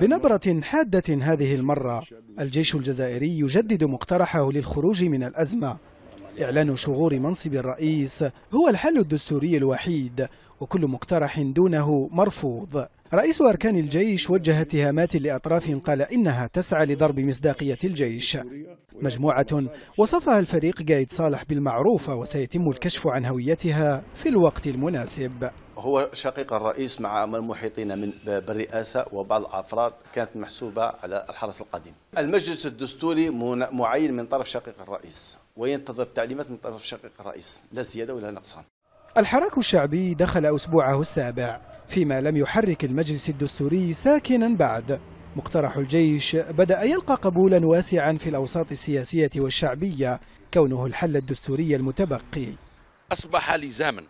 بنبرة حادة هذه المرة الجيش الجزائري يجدد مقترحه للخروج من الأزمة إعلان شغور منصب الرئيس هو الحل الدستوري الوحيد وكل مقترح دونه مرفوض رئيس أركان الجيش وجه اتهامات لأطراف قال إنها تسعى لضرب مصداقية الجيش مجموعة وصفها الفريق قايد صالح بالمعروفة وسيتم الكشف عن هويتها في الوقت المناسب هو شقيق الرئيس مع المحيطين من بالرئاسة وبعض الأفراد كانت محسوبة على الحرس القديم المجلس الدستوري معين من طرف شقيق الرئيس وينتظر تعليمات من طرف شقيق الرئيس لا زيادة ولا نقصان الحراك الشعبي دخل أسبوعه السابع فيما لم يحرك المجلس الدستوري ساكنا بعد مقترح الجيش بدأ يلقى قبولا واسعا في الأوساط السياسية والشعبية كونه الحل الدستوري المتبقي أصبح لزاما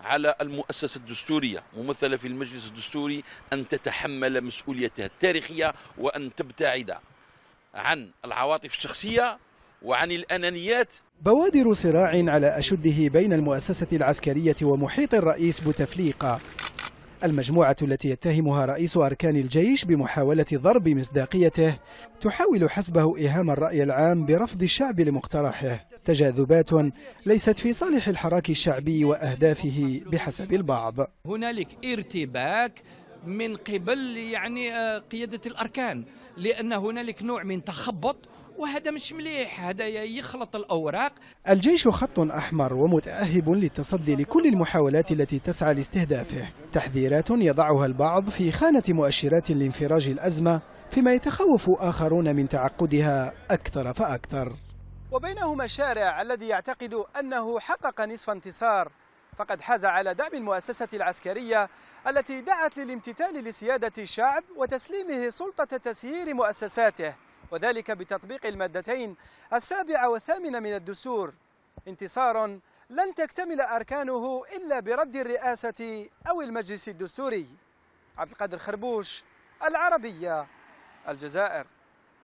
على المؤسسة الدستورية ممثلة في المجلس الدستوري أن تتحمل مسؤوليتها التاريخية وأن تبتعد عن العواطف الشخصية وعن الأنانيات بوادر صراع على أشده بين المؤسسة العسكرية ومحيط الرئيس بوتفليقة المجموعة التي يتهمها رئيس أركان الجيش بمحاولة ضرب مصداقيته تحاول حسبه إيهام الرأي العام برفض الشعب لمقترحه تجاذبات ليست في صالح الحراك الشعبي وأهدافه بحسب البعض هنالك ارتباك من قبل يعني آه، قيادة الأركان لأن هنالك نوع من تخبط وهذا مش مليح هذا يخلط الأوراق الجيش خط أحمر ومتأهب للتصدي لكل المحاولات التي تسعى لاستهدافه تحذيرات يضعها البعض في خانة مؤشرات لانفراج الأزمة فيما يتخوف آخرون من تعقدها أكثر فأكثر وبينهما شارع الذي يعتقد أنه حقق نصف انتصار فقد حاز على دعم المؤسسة العسكرية التي دعت للامتثال لسيادة الشعب وتسليمه سلطة تسيير مؤسساته وذلك بتطبيق المادتين السابعة والثامنة من الدستور انتصار لن تكتمل أركانه إلا برد الرئاسة أو المجلس الدستوري عبد القادر خربوش العربية الجزائر